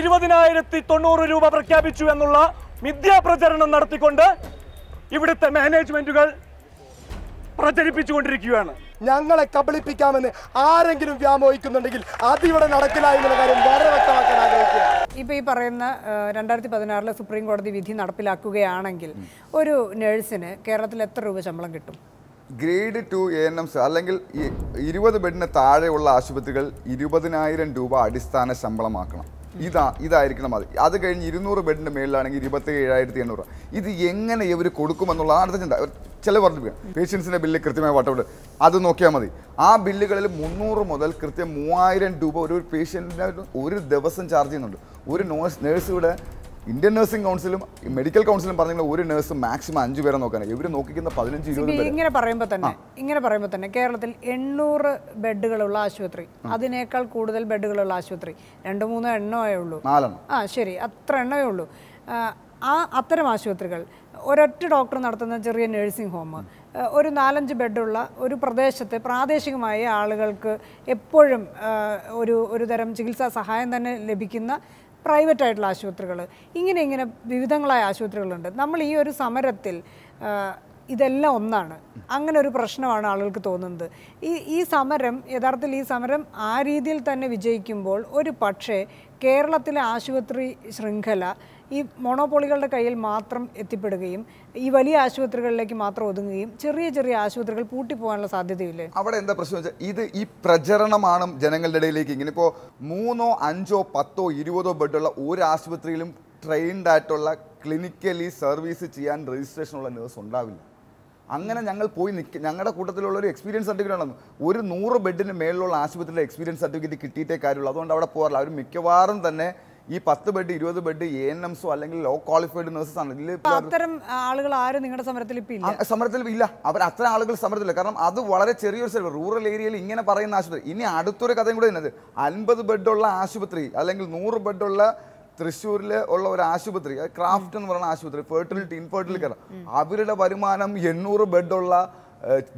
ഇരുപതിനായിരത്തി തൊണ്ണൂറ് രൂപ പ്രഖ്യാപിച്ചു എന്നുള്ള മിഥ്യാപ്രചരണം നടത്തിക്കൊണ്ട് ഇവിടുത്തെ മാനേജ്മെന്റുകൾ പ്രചരിപ്പിച്ചുകൊണ്ടിരിക്കുകയാണ് ഞങ്ങളെ കബളിപ്പിക്കാമെന്ന് ആരെങ്കിലും വ്യാമോഹിക്കുന്നുണ്ടെങ്കിൽ അതിവിടെ നടക്കില്ല എന്നുള്ള കാര്യം വളരെ വ്യക്തമാക്കാൻ ആഗ്രഹിക്കുക ഇപ്പൊ ഈ പറയുന്ന രണ്ടായിരത്തി പതിനാറിലെ സുപ്രീം കോടതി വിധി നടപ്പിലാക്കുകയാണെങ്കിൽ ഒരു നേഴ്സിന് കേരളത്തിൽ എത്ര രൂപ ശമ്പളം കിട്ടും grade two A N C അല്ലെങ്കിൽ ഇരുപത് ബെഡിന് താഴെയുള്ള ആശുപത്രികൾ ഇരുപതിനായിരം രൂപ അടിസ്ഥാന ശമ്പളമാക്കണം ഇതാ ഇതായിരിക്കണം അത് അത് കഴിഞ്ഞ് ഇരുന്നൂറ് ബെഡിൻ്റെ മേളിലാണെങ്കിൽ ഇരുപത്തി ഏഴായിരത്തി എണ്ണൂറ് ഇത് എങ്ങനെ ഇവർ കൊടുക്കുമെന്നുള്ള അടുത്ത ചിന്ത ചില വർദ്ധിപ്പിക്കുക പേഷ്യൻസിൻ്റെ ബില്ല് കൃത്യമായി വട്ടവിട് അത് നോക്കിയാൽ മതി ആ ബില്ലുകളിൽ മുന്നൂറ് മുതൽ കൃത്യം മൂവായിരം രൂപ ഒരു പേഷ്യൻറ്റിന് ഒരു ദിവസം ചാർജ് ചെയ്യുന്നുണ്ട് ഒരു നോഴ്സ് നേഴ്സ് ഇവിടെ ഇന്ത്യൻ നഴ്സിംഗ് കൗൺസിലും മെഡിക്കൽ കൗൺസിലും പറഞ്ഞ ഒരു നഴ്സ് മാക്സിമം അഞ്ചു പേരെ നോക്കാൻ ഇവർ നോക്കിക്കുന്ന പതിനഞ്ച് ഇരുപത് ഇങ്ങനെ പറയുമ്പോൾ തന്നെ ഇങ്ങനെ പറയുമ്പോൾ തന്നെ കേരളത്തിൽ എണ്ണൂറ് ബെഡുകളുള്ള ആശുപത്രി അതിനേക്കാൾ കൂടുതൽ ബെഡുകളുള്ള ആശുപത്രി രണ്ട് മൂന്നോ എണ്ണമേ ഉള്ളൂ നാലെണ്ണം ആ ശരി അത്ര എണ്ണമേ ഉള്ളൂ ആ അത്തരം ആശുപത്രികൾ ഒരൊറ്റ ഡോക്ടർ നടത്തുന്ന ചെറിയ നഴ്സിംഗ് ഹോം ഒരു നാലഞ്ച് ബെഡുള്ള ഒരു പ്രദേശത്ത് പ്രാദേശികമായ ആളുകൾക്ക് എപ്പോഴും ഒരു ഒരു തരം ചികിത്സാ സഹായം തന്നെ ലഭിക്കുന്ന പ്രൈവറ്റ് ആയിട്ടുള്ള ആശുപത്രികൾ ഇങ്ങനെ ഇങ്ങനെ വിവിധങ്ങളായ ആശുപത്രികളുണ്ട് നമ്മൾ ഈ ഒരു സമരത്തിൽ ഇതെല്ലാം ഒന്നാണ് അങ്ങനെ ഒരു പ്രശ്നമാണ് ആളുകൾക്ക് തോന്നുന്നത് ഈ ഈ സമരം യഥാർത്ഥത്തിൽ ഈ സമരം ആ രീതിയിൽ തന്നെ വിജയിക്കുമ്പോൾ ഒരു പക്ഷേ കേരളത്തിലെ ആശുപത്രി ശൃംഖല ഈ മോണോപോളികളുടെ കയ്യിൽ മാത്രം എത്തിപ്പെടുകയും ഈ വലിയ ആശുപത്രികളിലേക്ക് മാത്രം ഒതുങ്ങുകയും ചെറിയ ചെറിയ ആശുപത്രികൾ പൂട്ടിപ്പോകാനുള്ള സാധ്യതയില്ലേ അവിടെ എന്താ പ്രശ്നം വെച്ചാൽ ഇത് ഈ പ്രചരണമാണ് ജനങ്ങളുടെ ഇടയിലേക്ക് ഇങ്ങനെ ഇപ്പോൾ മൂന്നോ അഞ്ചോ പത്തോ ഇരുപതോ ബെഡുള്ള ഒരു ആശുപത്രിയിലും ട്രെയിൻഡ് ആയിട്ടുള്ള ക്ലിനിക്കലി സർവീസ് ചെയ്യാൻ രജിസ്ട്രേഷനുള്ള നേഴ്സ് ഉണ്ടാവില്ല അങ്ങനെ ഞങ്ങൾ പോയി നിൽക്ക ഞങ്ങളുടെ കൂട്ടത്തിലുള്ള ഒരു എക്സ്പീരിയൻസ് സർട്ടിഫിക്കറ്റ് ഉണ്ടെന്ന് ഒരു നൂറ് ബെഡിന് മേളിലുള്ള ആശുപത്രിയിലെ എക്സ്പീരിയൻസ് സർട്ടിഫിക്കറ്റ് കിട്ടിയിട്ടേ കാര്യമുള്ളൂ അതുകൊണ്ട് അവിടെ പോകാറില്ല അവർ മിക്കവാറും തന്നെ ഈ പത്ത് ബെഡ് ഇരുപത് ബെഡ് എ എൻ എംസോ അല്ലെങ്കിൽ ലോ ക്വാളിഫൈഡ് നഴ്സസ് ആണ് അത്തരം ആളുകൾ ആരും നിങ്ങളുടെ സമരത്തിൽ സമരത്തിൽ ഇല്ല അവർ അത്തരം ആളുകൾ സമരത്തില്ല കാരണം അത് വളരെ ചെറിയൊരു സ്ഥലം റൂറൽ ഏരിയയിൽ ഇങ്ങനെ പറയുന്ന ആശുപത്രി ഇനി അടുത്തൊരു കഥയും കൂടെ ഇന്നത് അൻപത് ബെഡുള്ള ആശുപത്രി അല്ലെങ്കിൽ നൂറ് ബെഡുള്ള തൃശ്ശൂരിൽ ഉള്ള ഒരു ആശുപത്രി ക്രാഫ്റ്റ് എന്ന് പറയുന്ന ആശുപത്രി ഫെർട്ടിലിറ്റി ഇൻഫെർട്ടിലിറ്റി അവരുടെ വരുമാനം എണ്ണൂറ് ബെഡുള്ള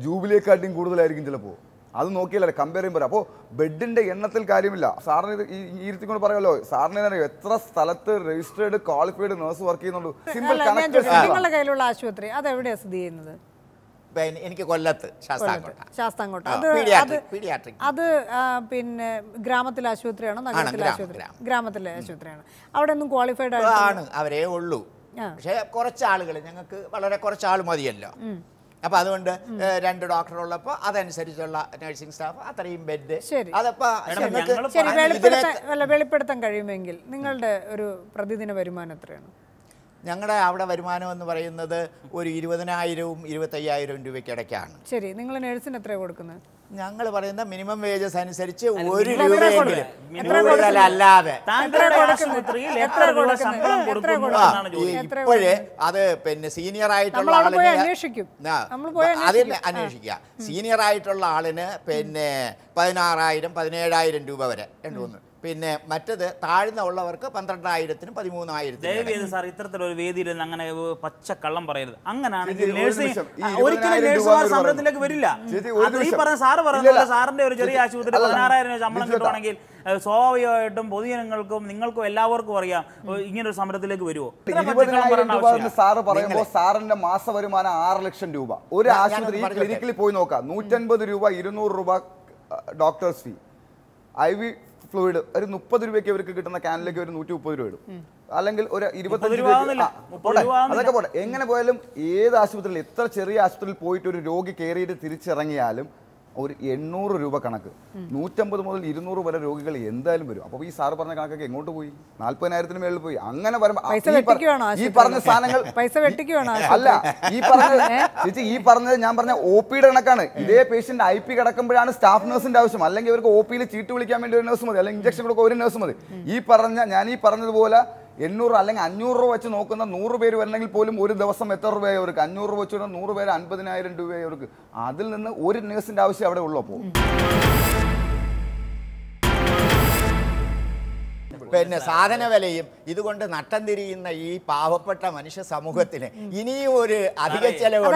ജൂബിലിയെക്കാട്ടിയും കൂടുതലായിരിക്കും ചിലപ്പോൾ അത് നോക്കിയല്ലേ കമ്പയർ ചെയ്യുമ്പോൾ അപ്പോൾ ബെഡിൻ്റെ എണ്ണത്തിൽ കാര്യമില്ല സാറിന് ഈ ഇരുത്തിക്കൊണ്ട് പറയാമല്ലോ സാറിന് അറിയാം എത്ര സ്ഥലത്ത് രജിസ്റ്റേർഡ് ക്വാളിഫൈഡ് നേഴ്സ് വർക്ക് ചെയ്യുന്നുള്ളൂ സിമ്പിൾ നിങ്ങളുടെ കയ്യിലുള്ള ആശുപത്രി അത് എവിടെയാണ് സ്ഥിതി ചെയ്യുന്നത് എനിക്ക് കൊല്ലത്ത് ശാസ്താംകോട്ട അത് പിന്നെ ഗ്രാമത്തിലെ ആശുപത്രിയാണോ നഗരത്തിലെ ആശുപത്രി ഗ്രാമത്തിലെ ആശുപത്രിയാണ് അവിടെ ഒന്നും ക്വാളിഫൈഡ് ആണ് അവരേ ഉള്ളൂ പക്ഷേ കുറച്ച് ആളുകൾ ഞങ്ങൾക്ക് വളരെ കുറച്ച് ആൾ മതിയല്ലോ അപ്പോൾ അതുകൊണ്ട് രണ്ട് ഡോക്ടർ ഉള്ളപ്പോൾ അതനുസരിച്ചുള്ള നഴ്സിംഗ് സ്റ്റാഫ് അത്രയും ബെഡ് അതപ്പോ വെളിപ്പെടുത്താൻ കഴിയുമെങ്കിൽ നിങ്ങളുടെ ഒരു പ്രതിദിന വരുമാനം എത്രയാണ് ഞങ്ങളുടെ അവിടെ വരുമാനം എന്ന് പറയുന്നത് ഒരു ഇരുപതിനായിരവും ഇരുപത്തയ്യായിരവും രൂപയ്ക്ക് ഇടയ്ക്കാണ് ശരി നിങ്ങൾ നേഴ്സിന് എത്ര കൊടുക്കുന്നത് ഞങ്ങൾ പറയുന്ന മിനിമം വേജസ് അനുസരിച്ച് ഒരു രൂപയെങ്കിലും ഇപ്പോഴേ അത് പിന്നെ സീനിയർ ആയിട്ടുള്ള ആളിനെ അതിന് അന്വേഷിക്കുക സീനിയർ ആയിട്ടുള്ള ആളിന് പിന്നെ പതിനാറായിരം പതിനേഴായിരം രൂപ വരെ ഉണ്ടോന്ന് പിന്നെ മറ്റത് താഴ്ന്ന ഉള്ളവർക്ക് പന്ത്രണ്ടായിരത്തിനും പതിമൂന്നായിരത്തിനും സാർ ഇത്തരത്തിലൊരു വേദിയിൽ അങ്ങനെ പച്ച കള്ളം പറയരുത് അങ്ങനെയാണെങ്കിൽ വരില്ല പറഞ്ഞ സാറിന്റെ ഒരു ചെറിയ ആശുപത്രി പതിനാറായിരം രൂപ ശമ്പളം കിട്ടുവാണെങ്കിൽ സ്വാഭാവികമായിട്ടും പൊതുജനങ്ങൾക്കും നിങ്ങൾക്കും എല്ലാവർക്കും അറിയാം ഇങ്ങനൊരു സമരത്തിലേക്ക് വരുമോ സാറ് പറയുമ്പോൾ സാറിന്റെ മാസ വരുമാനം ആറ് ലക്ഷം രൂപ ഒരു ആശുപത്രി ക്ലിനിക്കിൽ പോയി നോക്കാം നൂറ്റൻപത് രൂപ ഇരുന്നൂറ് രൂപ doctors fee I V fluid ഒരു മുപ്പത് രൂപയ്ക്ക് അവർക്ക് കിട്ടുന്ന കാനലിലേക്ക് ഒരു നൂറ്റി മുപ്പത് രൂപ ഇടും അല്ലെങ്കിൽ ഒരു ഇരുപത്തഞ്ച് അതൊക്കെ പോട്ടെ എങ്ങനെ പോയാലും ഏത് ആശുപത്രിയിൽ എത്ര ചെറിയ ആശുപത്രിയിൽ പോയിട്ട് ഒരു രോഗി കയറിയിട്ട് തിരിച്ചിറങ്ങിയാലും ഒരു എണ്ണൂറ് രൂപ കണക്ക് നൂറ്റമ്പത് മുതൽ ഇരുന്നൂറ് വരെ രോഗികൾ എന്തായാലും വരും അപ്പൊ ഈ സാറ് പറഞ്ഞ കണക്കൊക്കെ എങ്ങോട്ട് പോയി നാല്പതിനായിരത്തിന് മേളിൽ പോയി അങ്ങനെ ഈ പറഞ്ഞ സാധനങ്ങൾ പൈസ അല്ല ഈ പറഞ്ഞ ചേച്ചി ഈ പറഞ്ഞത് ഞാൻ പറഞ്ഞ ഒ പിയുടെ കണക്കാണ് ഇതേ പേഷ്യന്റ് ഐ പി കിടക്കുമ്പോഴാണ് സ്റ്റാഫ് നേഴ്സിന്റെ ആവശ്യം അല്ലെങ്കിൽ ഇവർക്ക് ഒ പിയിൽ ചീട്ട് വിളിക്കാൻ വേണ്ടി ഒരു നേഴ്സ് മതി അല്ലെങ്കിൽ ഇഞ്ചക്ഷൻ കൊടുക്കുക ഒരു നേഴ്സ് മതി ഈ പറഞ്ഞ ഞാൻ ഈ പറഞ്ഞതുപോലെ എണ്ണൂറ് അല്ലെങ്കിൽ അഞ്ഞൂറ് രൂപ വെച്ച് നോക്കുന്ന നൂറ് പേര് വരണമെങ്കിൽ പോലും ഒരു ദിവസം എത്ര രൂപയെ അവർക്ക് അഞ്ഞൂറ് രൂപ വെച്ച് നൂറ് പേര് അൻപതിനായിരം രൂപയെ അവർക്ക് അതിൽ നിന്ന് ഒരു നേഴ്സിൻ്റെ ആവശ്യം അവിടെ ഉള്ളപ്പോൾ പിന്നെ സാധന വിലയും ഇതുകൊണ്ട് നട്ടം തിരിയുന്ന ഈ പാവപ്പെട്ട മനുഷ്യ സമൂഹത്തിന് ഇനിയും ഒരു അധിക ചെലവ്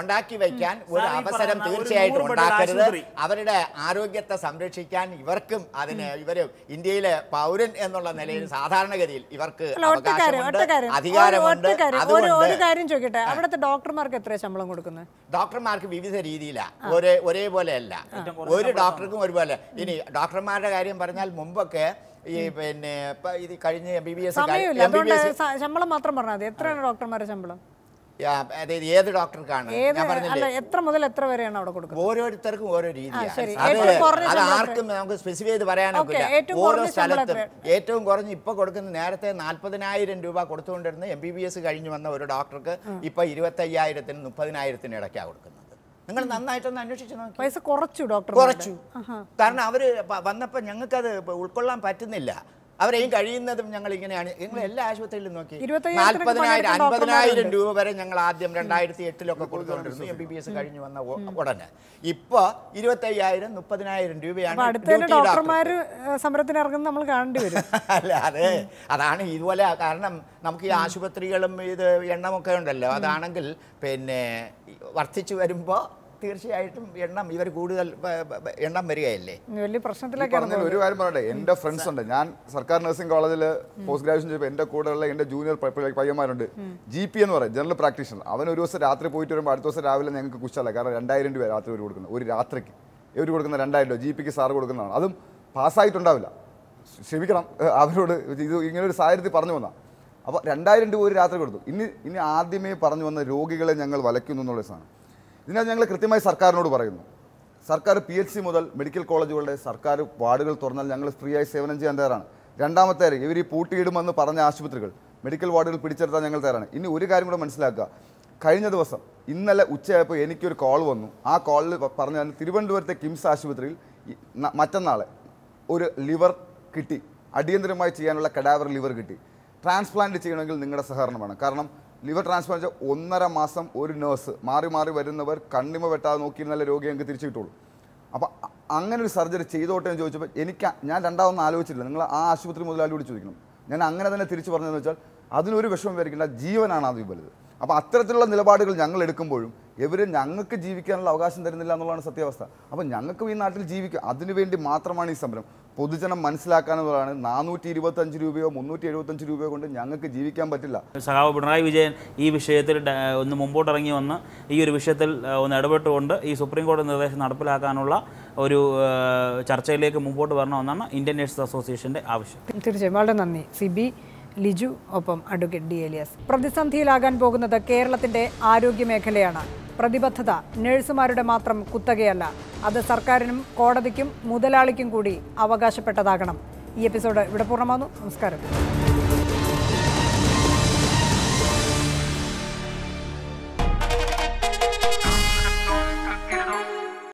ഉണ്ടാക്കി വയ്ക്കാൻ ഒരു അവസരം തീർച്ചയായിട്ടും ഉണ്ടാക്കരുത് അവരുടെ ആരോഗ്യത്തെ സംരക്ഷിക്കാൻ ഇവർക്കും അതിന് ഇവര് ഇന്ത്യയിലെ പൗരൻ എന്നുള്ള നിലയിൽ സാധാരണഗതിയിൽ ഇവർക്ക് അധികാരമുണ്ട് അവിടുത്തെ ഡോക്ടർമാർക്ക് എത്ര ശമ്പളം കൊടുക്കുന്നത് ഡോക്ടർമാർക്ക് വിവിധ രീതിയിലാണ് ഒരേ അല്ല ഒരു ഡോക്ടർക്കും ഒരുപോലെ അല്ല ഇനി ഡോക്ടർമാരുടെ കാര്യം പറഞ്ഞാൽ മുമ്പൊക്കെ ഈ പിന്നെ ഇത് കഴിഞ്ഞ് ബി ബി എസ് ശമ്പളം മാത്രം പറഞ്ഞാൽ മതി എത്രയാണ് ഡോക്ടർമാരുടെ ശമ്പളം അതായത് ഏത് ഡോക്ടർക്കാണ് ഞാൻ പറഞ്ഞില്ലേ എത്ര മുതൽ എത്ര വരെയാണ് അവിടെ കൊടുക്കുന്നത് ഓരോരുത്തർക്കും ഓരോ രീതിയാണ് അത് ആർക്കും നമുക്ക് സ്പെസിഫൈ ചെയ്ത് പറയാനൊക്കില്ല ഓരോ സ്ഥലത്തും ഏറ്റവും കുറഞ്ഞ് ഇപ്പൊ കൊടുക്കുന്ന നേരത്തെ നാല്പതിനായിരം രൂപ കൊടുത്തുകൊണ്ടിരുന്ന എം ബി ബി എസ് കഴിഞ്ഞു വന്ന ഒരു ഡോക്ടർക്ക് ഇപ്പൊ ഇരുപത്തയ്യായിരത്തിന് മുപ്പതിനായിരത്തിന് ഇടയ്ക്കാണ് കൊടുക്കുന്നത് നിങ്ങൾ നന്നായിട്ടൊന്ന് അന്വേഷിച്ചു നോക്കി പൈസ കുറച്ചു ഡോക്ടർ കുറച്ചു കാരണം അവർ വന്നപ്പോൾ ഞങ്ങൾക്കത് ഉൾക്കൊള്ളാൻ പറ്റുന്നില്ല അവരെയും കഴിയുന്നതും ഞങ്ങൾ ഇങ്ങനെയാണ് ഞങ്ങൾ എല്ലാ ആശുപത്രിയിലും നോക്കി നാൽപ്പതിനായിരം അൻപതിനായിരം രൂപ വരെ ഞങ്ങൾ ആദ്യം രണ്ടായിരത്തി എട്ടിലൊക്കെ കൊടുത്തുകൊണ്ടിരുന്നു എം ബി ബി എസ് കഴിഞ്ഞ് വന്ന ഉടനെ ഇപ്പോ ഇരുപത്തയ്യായിരം മുപ്പതിനായിരം രൂപയാണ് സമരത്തിന് നമ്മൾ കാണേണ്ടി വരും അല്ല അതെ അതാണ് ഇതുപോലെ കാരണം നമുക്ക് ഈ ആശുപത്രികളും ഇത് എണ്ണമൊക്കെ ഉണ്ടല്ലോ അതാണെങ്കിൽ പിന്നെ വർദ്ധിച്ചു വരുമ്പോൾ തീർച്ചയായിട്ടും എണ്ണം ഇവർ കൂടുതൽ എണ്ണം വരികയല്ലേ വലിയ പ്രശ്നത്തിലേക്ക് ഒരു കാര്യം പറയട്ടെ എൻ്റെ ഫ്രണ്ട്സ് ഉണ്ട് ഞാൻ സർക്കാർ നഴ്സിംഗ് കോളേജിൽ പോസ്റ്റ് ഗ്രാജുവേഷൻ ചെയ്യുമ്പോൾ എൻ്റെ കൂടെയുള്ള എൻ്റെ ജൂനിയർ പയ്യന്മാരുണ്ട് ജി പി എന്ന് പറയും ജനറൽ പ്രാക്ടീഷണർ അവൻ ഒരു ദിവസം രാത്രി പോയിട്ട് വരുമ്പോൾ അടുത്ത ദിവസം രാവിലെ ഞങ്ങൾക്ക് കുശല കാരണം രണ്ടായിരം രൂപ രാത്രി ഒരു കൊടുക്കുന്നത് ഒരു രാത്രിക്ക് ഇവർ കൊടുക്കുന്ന രണ്ടായിരം രൂപ ജി പിക്ക് സാറ് കൊടുക്കുന്നതാണ് അതും പാസ്സായിട്ടുണ്ടാവില്ല ക്ഷമിക്കണം അവരോട് ഇത് ഒരു സാഹചര്യത്തിൽ പറഞ്ഞു വന്നാൽ അപ്പോൾ രണ്ടായിരം രൂപ ഒരു രാത്രി കൊടുത്തു ഇനി ഇനി ആദ്യമേ പറഞ്ഞു വന്ന രോഗികളെ ഞങ്ങൾ വലയ്ക്കുന്നു എന്നുള്ള സാധനം ഇതിനകത്ത് ഞങ്ങൾ കൃത്യമായി സർക്കാരിനോട് പറയുന്നു സർക്കാർ പി എച്ച് സി മുതൽ മെഡിക്കൽ കോളേജുകളുടെ സർക്കാർ വാർഡുകൾ തുറന്നാൽ ഞങ്ങൾ ഫ്രീ ആയി സേവനം ചെയ്യാൻ തയ്യാറാണ് രണ്ടാമത്തെ ഇവർ ഈ പൂട്ടിയിടുമെന്ന് പറഞ്ഞ ആശുപത്രികൾ മെഡിക്കൽ വാർഡുകൾ പിടിച്ചെടുത്താൽ ഞങ്ങൾ തയ്യാറാണ് ഇനി ഒരു കാര്യം കൂടെ മനസ്സിലാക്കുക കഴിഞ്ഞ ദിവസം ഇന്നലെ ഉച്ചയായപ്പോൾ എനിക്കൊരു കോൾ വന്നു ആ കോളിൽ പറഞ്ഞ തിരുവനന്തപുരത്തെ കിംസ് ആശുപത്രിയിൽ മറ്റന്നാളെ ഒരു ലിവർ കിട്ടി അടിയന്തരമായി ചെയ്യാനുള്ള കഡാവർ ലിവർ കിട്ടി ട്രാൻസ്പ്ലാന്റ് ചെയ്യണമെങ്കിൽ നിങ്ങളുടെ സഹകരണമാണ് കാരണം ലിവർ ട്രാൻസ്പ്ലാന്റ് ഒന്നര മാസം ഒരു നേഴ്സ് മാറി മാറി വരുന്നവർ കണ്ണിമ വെട്ടാതെ നോക്കിയിരുന്നല്ല രോഗി ഞങ്ങൾക്ക് തിരിച്ചു കിട്ടുള്ളൂ അപ്പോൾ അങ്ങനെ ഒരു സർജറി ചെയ്തോട്ടെ എന്ന് ചോദിച്ചപ്പോൾ എനിക്ക് ഞാൻ രണ്ടാമൊന്നും ആലോചിച്ചില്ല നിങ്ങൾ ആ ആശുപത്രി മുതലാളിയോട് ചോദിക്കണം ഞാൻ അങ്ങനെ തന്നെ തിരിച്ചു പറഞ്ഞതെന്ന് വെച്ചാൽ അതിനൊരു വിഷമം വരയ്ക്കേണ്ട ജീവനാണ് അത് വലുത് അപ്പോൾ അത്തരത്തിലുള്ള നിലപാടുകൾ ഞങ്ങൾ എടുക്കുമ്പോഴും ഇവർ ഞങ്ങൾക്ക് ജീവിക്കാനുള്ള അവകാശം തരുന്നില്ല എന്നുള്ളതാണ് സത്യാവസ്ഥ അപ്പോൾ ഞങ്ങൾക്കും ഈ നാട്ടിൽ ജീവിക്കും അതിനുവേണ്ടി മാത്രമാണ് ഈ സമരം പൊതുജനം മനസ്സിലാക്കാനുള്ളതാണ് നാനൂറ്റി ഇരുപത്തഞ്ച് രൂപയോ മുന്നൂറ്റി എഴുപത്തഞ്ച് രൂപയോ കൊണ്ട് ഞങ്ങൾക്ക് ജീവിക്കാൻ പറ്റില്ല സഹാവ് പിണറായി വിജയൻ ഈ വിഷയത്തിൽ ഒന്ന് മുമ്പോട്ടിറങ്ങി വന്ന് ഈ ഒരു വിഷയത്തിൽ ഒന്ന് ഇടപെട്ടുകൊണ്ട് ഈ സുപ്രീം കോടതി നിർദ്ദേശം നടപ്പിലാക്കാനുള്ള ഒരു ചർച്ചയിലേക്ക് മുമ്പോട്ട് വരണമെന്നാണ് ഇന്ത്യൻ നേഴ്സസ് അസോസിയേഷൻ്റെ ആവശ്യം തീർച്ചയായും വളരെ നന്ദി സിബി ലിജു ഒപ്പം അഡ്വക്കേറ്റ് ഡി എലിയസ് പ്രതിസന്ധിയിലാകാൻ പോകുന്നത് കേരളത്തിന്റെ മേഖലയാണ് പ്രതിബദ്ധത നഴ്സുമാരുടെ മാത്രം കുത്തകയല്ല അത് സർക്കാരിനും കോടതിക്കും മുതലാളിക്കും കൂടി അവകാശപ്പെട്ടതാകണം ഈ എപ്പിസോഡ് ഇവിടെ പൂർണ്ണമാകുന്നു നമസ്കാരം